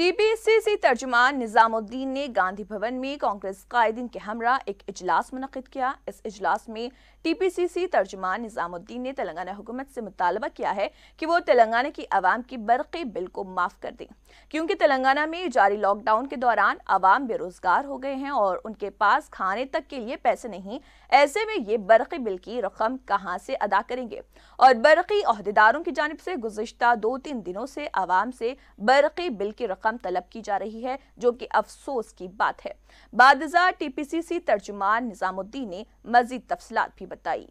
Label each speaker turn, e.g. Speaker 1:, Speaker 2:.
Speaker 1: TPCC तर्जुमान Nizamuddin ने गांधी भवन में कांग्रेस कायदीन के हमरा एक इजलास मुनद किया इस इजलास में टीपीसीसी तर्जुमान निजामुद्दीन ने तेलंगाना हुकूमत से मुतालबा किया है कि वो तेलंगाना की आवाम की बरक़ी बिल को माफ़ कर दें क्योंकि तेलंगाना में जारी लॉकडाउन के दौरान आवाम बेरोज़गार हो गए हैं और उनके पास खाने तक के लिए पैसे नहीं ऐसे में ये बरक़ी बिल की रकम कहाँ से अदा करेंगे और बरक़ी अहदेदारों की जानब से गुजशत दो तीन दिनों से आवाम से बरक़ी बिल की रकम रकम तलब की जा रही है जो कि अफसोस की बात है बादजा टीपीसीसी तर्जुमान निजामुद्दीन ने मजीद तफसलात भी बताई